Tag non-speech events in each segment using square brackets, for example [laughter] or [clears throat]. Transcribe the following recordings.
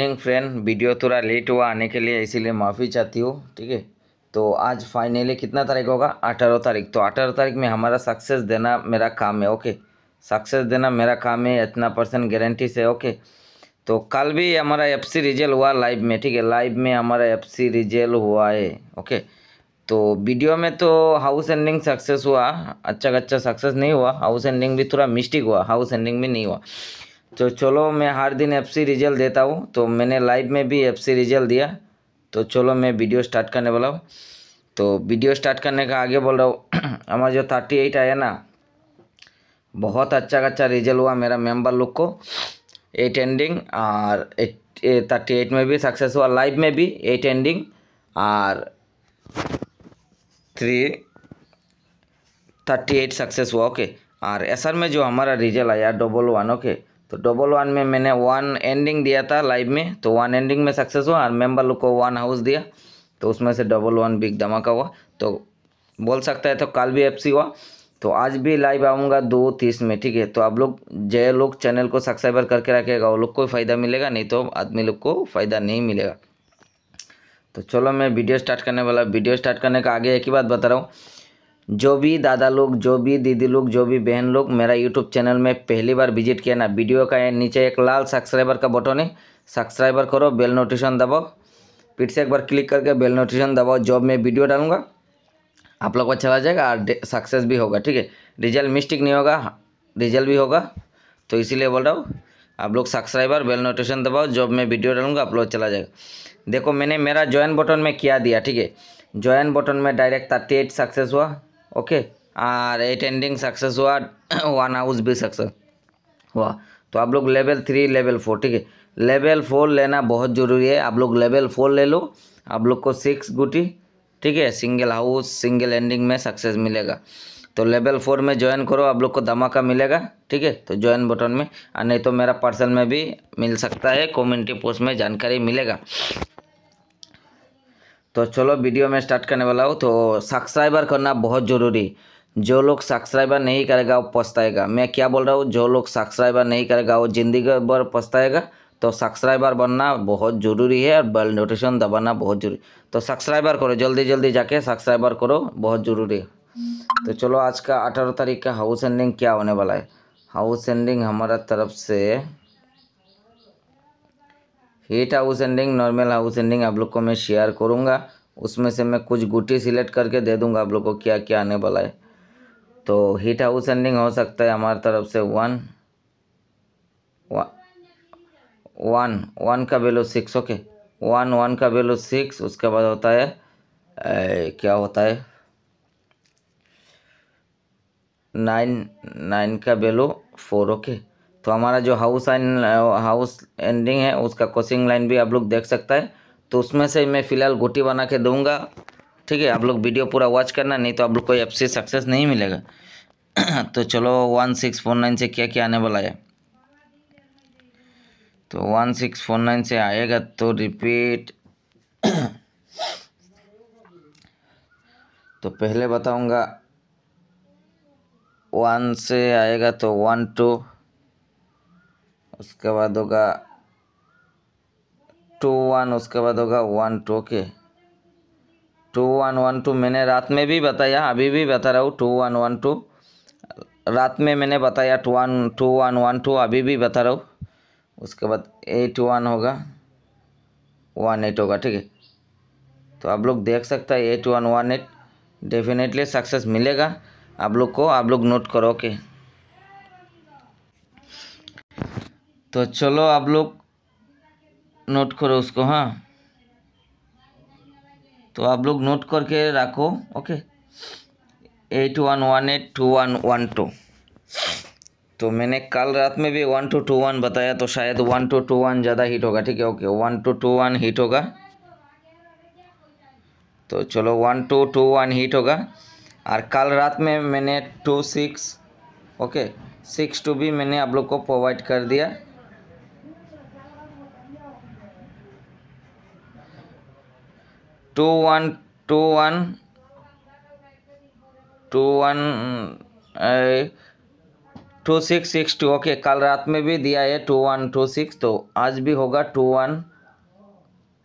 Morning friend video थोड़ा late हुआ आने के लिए इसीलिए माफ़ी चाहती हूँ ठीक है तो आज फाइनली कितना तारीख होगा अठारह तारीख तो अठारह तारीख में हमारा सक्सेस देना मेरा काम है ओके सक्सेस देना मेरा काम है इतना परसेंट गारंटी से ओके तो कल भी हमारा एफ सी रिजल्ट हुआ लाइव में ठीक है लाइव में हमारा एफ सी रिजल्ट हुआ है ओके तो वीडियो में तो हाउस एंडिंग सक्सेस हुआ अच्छा अच्छा सक्सेस नहीं हुआ हाउस एंडिंग भी थोड़ा मिस्टेक हुआ हाउस एंडिंग भी नहीं हुआ तो चलो मैं हर दिन एफ सी रिजल्ट देता हूँ तो मैंने लाइव में भी एफ सी रिजल्ट दिया तो चलो मैं वीडियो स्टार्ट करने वाला हूँ तो वीडियो स्टार्ट करने का आगे बोल रहा हूँ [clears throat] हमारा जो थर्टी एट आया ना बहुत अच्छा अच्छा रिजल्ट हुआ मेरा मेंबर लोग को एट एंडिंग और एट थर्टी एट में भी सक्सेस हुआ लाइव में भी एट एंडिंग और थ्री थर्टी एट सक्सेस हुआ ओके और एसर में जो हमारा रिजल्ट आया डबल वन ओके तो डबल वन में मैंने वन एंडिंग दिया था लाइव में तो वन एंडिंग में सक्सेस हुआ और मेम्बर लोग को वन हाउस दिया तो उसमें से डबल वन बिग धमाका हुआ तो बोल सकता है तो कल भी एफ हुआ तो आज भी लाइव आऊँगा दो तीस में ठीक है तो आप लोग जय लोग चैनल को सब्सक्राइबर करके रखेगा वो लोग को फ़ायदा मिलेगा नहीं तो आदमी लोग को फ़ायदा नहीं मिलेगा तो चलो मैं वीडियो स्टार्ट करने वाला वीडियो स्टार्ट करने का आगे एक ही बात बता रहा हूँ जो भी दादा लोग जो भी दीदी लोग जो भी बहन लोग मेरा यूट्यूब चैनल में पहली बार विजिट किया ना वीडियो का नीचे एक लाल सब्सक्राइबर का बटन है सब्सक्राइबर करो बेल नोटिफिकेशन दबाओ फिर से एक बार क्लिक करके बेल नोटिफिकेशन दबाओ जब मैं वीडियो डालूंगा आप लोग को अच्छा जाएगा और सक्सेस भी होगा ठीक है रिजल्ट मिस्टेक नहीं होगा रिजल्ट भी होगा तो इसीलिए बोल रहा हूँ आप लोग सब्सक्राइबर बेल नोटिफिकेशन दबाओ जब मैं वीडियो डालूंगा आप लोग चला जाएगा देखो मैंने मेरा ज्वाइन बटन में किया दिया ठीक है ज्वाइन बटन में डायरेक्ट थर्टी सक्सेस हुआ ओके और एट एंडिंग सक्सेस हुआ वन हाउस भी सक्सेस हुआ तो आप लोग लेवल थ्री लेवल फोर ठीक है लेवल फोर लेना बहुत ज़रूरी है आप लोग लेवल फोर ले लो आप लोग को सिक्स गुटी ठीक है सिंगल हाउस सिंगल एंडिंग में सक्सेस मिलेगा तो लेवल फोर में ज्वाइन करो आप लोग को धमाका मिलेगा ठीक है तो ज्वाइन बटन में और नहीं तो मेरा पर्सन में भी मिल सकता है कम्युनिटी पोस्ट में जानकारी मिलेगा तो चलो वीडियो में स्टार्ट करने वाला हूँ तो सब्सक्राइबर करना बहुत ज़रूरी जो लोग सब्सक्राइबर नहीं करेगा वो पछताएगा मैं क्या बोल रहा हूँ जो लोग सब्सक्राइबर नहीं करेगा वो ज़िंदगी भर पछताएगा तो सब्सक्राइबर बनना बहुत ज़रूरी है और बेल नोटिफिकेशन दबाना बहुत ज़रूरी तो सब्सक्राइबर करो जल्दी जल्दी जाके सब्सक्राइबर करो बहुत ज़रूरी है तो चलो आज का अठारह तारीख का हाउस एंडिंग क्या होने वाला है हाउस एंडिंग हमारा तरफ से hit house ending normal house ending आप लोग को मैं शेयर करूँगा उसमें से मैं कुछ गुटी सिलेक्ट करके दे दूँगा आप लोग को क्या क्या आने वाला है तो हीट हाउस एंडिंग हो सकता है हमारी तरफ से वन वन वन का value six okay one one का वैल्यू सिक्स उसके बाद होता है ए, क्या होता है नाइन नाइन का वैल्यू फोर ओके तो हमारा जो हाउस एंड हाउस एंडिंग है उसका कोचिंग लाइन भी आप लोग देख सकता है तो उसमें से मैं फ़िलहाल गोटी बना के दूंगा ठीक है आप लोग वीडियो पूरा वॉच करना नहीं तो आप लोग को एफ से सक्सेस नहीं मिलेगा [clears throat] तो चलो वन सिक्स फोर नाइन से क्या क्या आने वाला है तो वन सिक्स फोर नाइन से आएगा तो रिपीट [clears throat] तो पहले बताऊंगा वन से आएगा तो वन टू उसके बाद होगा टू वन उसके बाद होगा वन टू के टू वन वन टू मैंने रात में भी बताया अभी भी बता रहा हूँ टू वन वन टू रात में मैंने बताया two one two one one two अभी भी बता रहा हूँ उसके बाद एट वन होगा वन एट होगा ठीक है तो आप लोग देख सकते हैं eight one one eight definitely success मिलेगा आप लोग को आप लोग नोट करो के तो चलो आप लोग नोट करो उसको हाँ तो आप लोग नोट करके रखो okay eight one one eight two one one two तो मैंने कल रात में भी वन टू टू वन बताया तो शायद वन टू टू वन ज़्यादा हिट होगा ठीक है okay one two two one hit होगा तो चलो one two two one hit होगा और कल रात में मैंने two six okay six two भी मैंने आप लोग को प्रोवाइड कर दिया two one two one two one two six six two okay कल रात में भी दिया है टू वन टू सिक्स तो आज भी होगा टू वन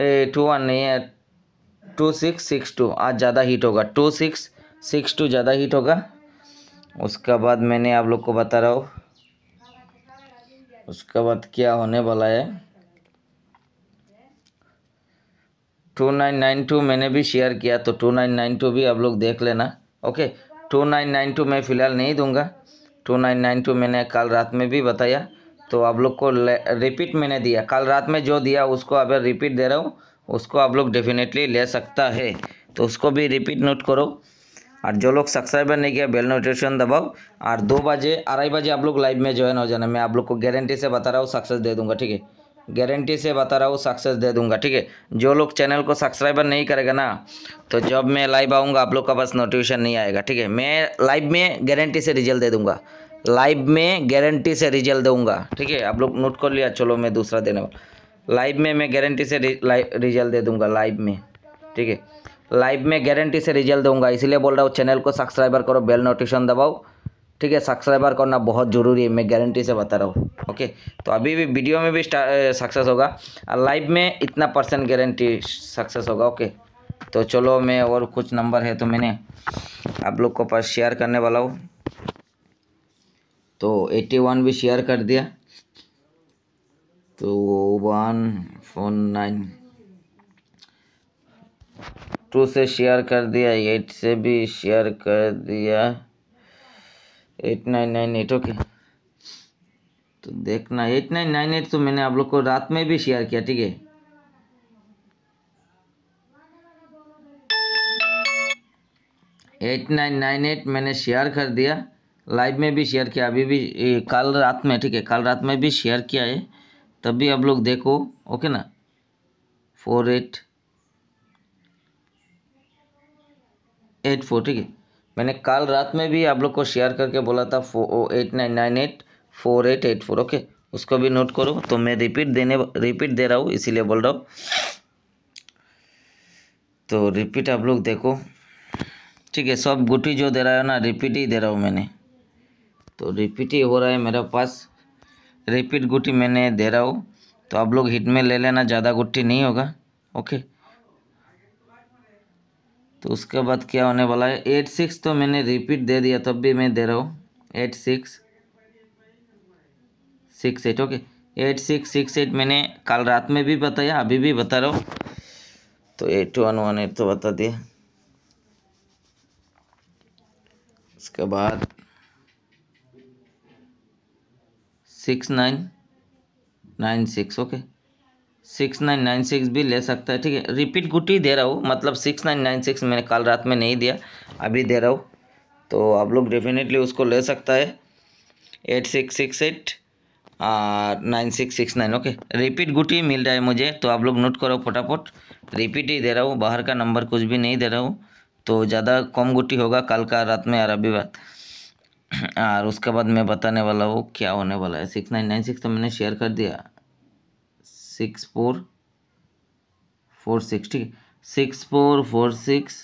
ए टू वन नहीं है टू सिक्स सिक्स टू आज ज़्यादा हीट होगा टू सिक्स सिक्स टू ज़्यादा हीट होगा उसके बाद मैंने आप लोग को बता रहा हूँ उसके बाद क्या होने वाला है टू नाइन नाइन टू मैंने भी शेयर किया तो टू नाइन नाइन टू भी आप लोग देख लेना okay two nine nine two मैं फ़िलहाल नहीं दूंगा टू नाइन नाइन टू मैंने कल रात में भी बताया तो आप लोग को रिपीट मैंने दिया कल रात में जो दिया उसको अब रिपीट दे रहा हूँ उसको आप लोग डेफिनेटली ले सकता है तो उसको भी रिपीट नोट करो और जो लोग सब्सक्राइबर नहीं किया बेल नोटिफिकेशन दबाओ और दो बजे अढ़ाई बजे आप लोग लाइव में ज्वाइन हो जाना मैं आप लोग को गारंटी से बता रहा हूँ सक्सेस दे दूँगा ठीक है गारंटी से बता रहा हूँ सक्सेस दे दूंगा ठीक है जो लोग चैनल को सब्सक्राइबर नहीं करेगा ना तो जब मैं लाइव आऊँगा आप लोग का पास नोटिफिकेशन नहीं आएगा ठीक है मैं लाइव में गारंटी से रिजल्ट दे दूंगा लाइव में गारंटी से रिजल्ट दूंगा ठीक है आप लोग नोट कर लिया चलो मैं दूसरा देने वाला लाइव में मैं गारंटी से रिजल्ट दे दूंगा लाइव में ठीक है लाइव में गारंटी से रिजल्ट दूंगा इसलिए बोल रहा हूँ चैनल को सब्सक्राइबर करो बेल नोटिफिकेशन दबाओ ठीक है सब्सक्राइबर करना बहुत ज़रूरी है मैं गारंटी से बता रहा हूँ ओके तो अभी भी वीडियो में भी सक्सेस होगा और लाइव में इतना परसेंट गारंटी सक्सेस होगा ओके तो चलो मैं और कुछ नंबर है तो मैंने आप लोग को पास शेयर करने वाला हूँ तो एट्टी वन भी शेयर कर दिया तो वन फोर नाइन टू से शेयर कर दिया एट से भी शेयर कर दिया eight nine nine eight okay तो देखना एट नाइन नाइन एट तो मैंने आप लोग को रात में भी शेयर किया ठीक है एट नाइन नाइन एट मैंने शेयर कर दिया लाइव में भी शेयर किया अभी भी ए, कल रात में ठीक है कल रात में भी शेयर किया है तब भी आप लोग देखो ओके ना फोर एट एट फोर ठीक है मैंने कल रात में भी आप लोग को शेयर करके बोला था four eight nine nine eight four eight eight four okay उसको भी नोट करो तो मैं रिपीट देने रिपीट दे रहा हूँ इसीलिए बोल रहा हूँ तो रिपीट आप लोग देखो ठीक है सब गुटी जो दे रहा है ना रिपीट ही दे रहा हूँ मैंने तो रिपीट ही हो रहा है मेरे पास रिपीट गुटी मैंने दे रहा हूँ तो आप लोग हिट में ले लेना ज़्यादा गुट्टी नहीं होगा ओके तो उसके बाद क्या होने वाला है एट सिक्स तो मैंने रिपीट दे दिया तब भी मैं दे रहा हूँ eight six six eight okay eight six six eight मैंने कल रात में भी बताया अभी भी बता रहा हूँ तो एट वन वन एट तो बता दिया उसके बाद six nine nine six okay six nine nine six भी ले सकता है ठीक है रिपीट गुटी दे रहा हूँ मतलब सिक्स नाइन नाइन सिक्स मैंने कल रात में नहीं दिया अभी दे रहा हूँ तो आप लोग डेफिनेटली उसको ले सकता है eight six six eight nine six six nine okay repeat गुटी मिल रहा है मुझे तो आप लोग नोट करो फटाफट रिपीट ही दे रहा हूँ बाहर का नंबर कुछ भी नहीं दे रहा हूँ तो ज़्यादा कम गुटी होगा कल का रात में यार अभी बात [clears throat] और उसके बाद मैं बताने वाला हूँ क्या होने वाला है सिक्स नाइन नाइन सिक्स तो मैंने शेयर कर दिया सिक्स फोर फोर सिक्स ठीक है six four four six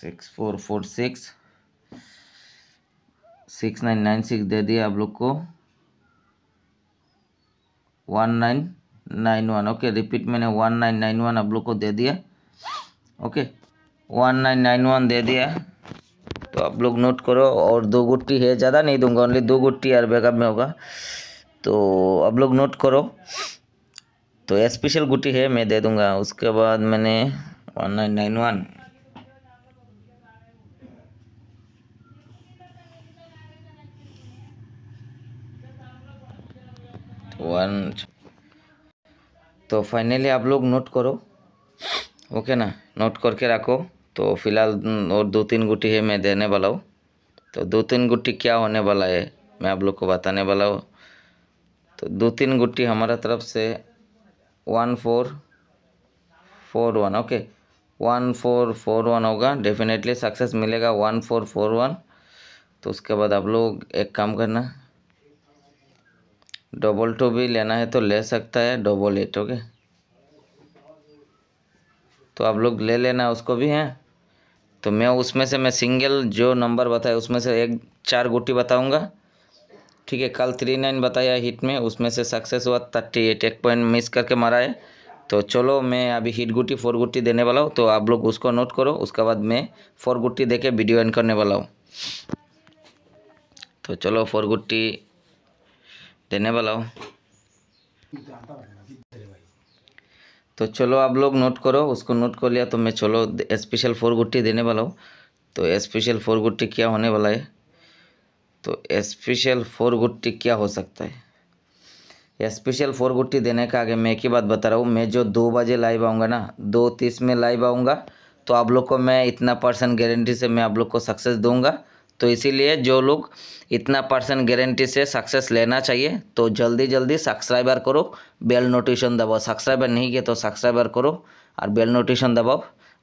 six four four six six nine nine six दे दिया आप लोग को one nine nine one okay repeat मैंने वन नाइन नाइन वन आप लोग को दे दिया okay one nine nine one दे दिया तो आप लोग नोट करो और दो गुट्टी है ज़्यादा नहीं दूंगा ओनली दो गुट्टी यार बैकअप में होगा तो अब लोग नोट करो तो स्पेशल गुटी है मैं दे दूंगा उसके बाद मैंने one nine nine one one तो फाइनली आप लोग नोट करो ओके ना नोट करके रखो तो फिलहाल और दो तीन गुटी है मैं देने वाला हूँ तो दो तीन गुटी क्या होने वाला है मैं आप लोग को बताने वाला हूँ तो दो तीन गुट्टी हमारा तरफ से one four four one okay one four four one होगा डेफिनेटली सक्सेस मिलेगा वन फोर फोर वन तो उसके बाद आप लोग एक काम करना डबल टू भी लेना है तो ले सकता है डबल एट ओके तो आप लोग ले लेना उसको भी हैं हाँ. तो मैं उसमें से मैं सिंगल जो नंबर बताया उसमें से एक चार गुट्टी बताऊंगा ठीक है कल थ्री नाइन बताया हिट में उसमें से सक्सेस हुआ थर्टी एट एक पॉइंट मिस करके मारा है तो चलो मैं अभी हिट गुटी फोर गुटी देने वाला हूँ तो आप लोग उसको नोट करो उसके बाद मैं फोर गुटी दे के वीडियो एंड करने वाला हूँ तो चलो फोर गुटी देने वाला हूँ तो चलो आप लोग नोट करो उसको नोट कर लिया तो मैं चलो स्पेशल फोर गुट्टी देने वाला हूँ तो स्पेशल फोर गुट्टी क्या होने वाला है तो स्पेशल फोर गुट्टी क्या हो सकता है स्पेशल फोर गुट्टी देने का आगे मैं एक ही बात बता रहा हूँ मैं जो दो बजे लाइव आऊँगा ना दो तीस में लाइव आऊँगा तो आप लोग को मैं इतना परसेंट गारंटी से मैं आप लोग को सक्सेस दूंगा तो इसीलिए जो लोग इतना परसेंट गारंटी से सक्सेस लेना चाहिए तो जल्दी जल्दी सब्सक्राइबर करो बेल नोटिफिकेशन दबाओ सब्सक्राइबर नहीं किया तो सब्सक्राइबर करो और बेल नोटिफिकेशन दबाओ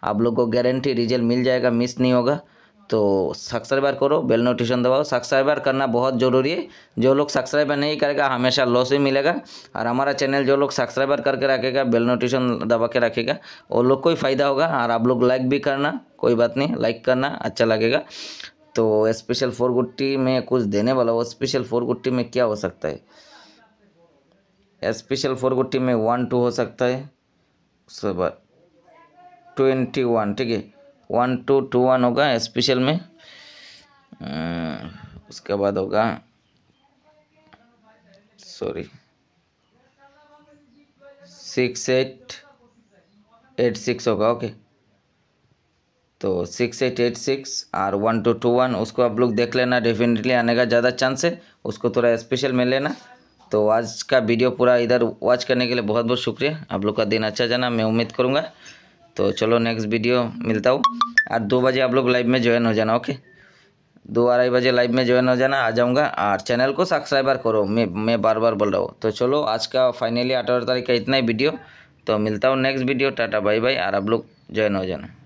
आप लोग को गारंटी रिजल्ट मिल जाएगा मिस नहीं होगा तो सब्सक्राइबर करो बेल नोटिफिकेशन दबाओ सब्सक्राइबर करना बहुत ज़रूरी है जो लोग सब्सक्राइबर नहीं करेगा हमेशा लॉस ही मिलेगा और हमारा चैनल जो लोग सब्सक्राइबर करके रखेगा बेल नोटिफिकेशन दबा के रखेगा वो लोग को ही फ़ायदा होगा और आप लोग लाइक भी करना कोई बात नहीं लाइक करना अच्छा लगेगा तो स्पेशल फोर गुट्टी में कुछ देने वाला वो स्पेशल फोर गुट्टी में क्या हो सकता है स्पेशल फोर गुट्टी में वन टू हो सकता है उसके बाद ट्वेंटी वन ठीक है वन टू टू वन होगा स्पेशल में उसके बाद होगा sorry six eight eight six होगा ओके तो सिक्स एट एट सिक्स और वन टू टू वन उसको आप लोग देख लेना डेफिनेटली आने का ज़्यादा चांस है उसको थोड़ा स्पेशल मिल लेना तो आज का वीडियो पूरा इधर वॉच करने के लिए बहुत बहुत शुक्रिया आप लोग का दिन अच्छा जाना मैं उम्मीद करूँगा तो चलो नेक्स्ट वीडियो मिलता हूँ आज दो बजे आप लोग लाइव में ज्वाइन हो जाना ओके दो अढ़ाई बजे लाइव में ज्वाइन हो जाना आ जाऊँगा और चैनल को सब्सक्राइबर करो मैं मैं बार बार बोल रहा हूँ तो चलो आज का फाइनली अठारह तारीख का इतना ही वीडियो तो मिलता हूँ next video tata bye bye और आप लोग ज्वाइन हो जाना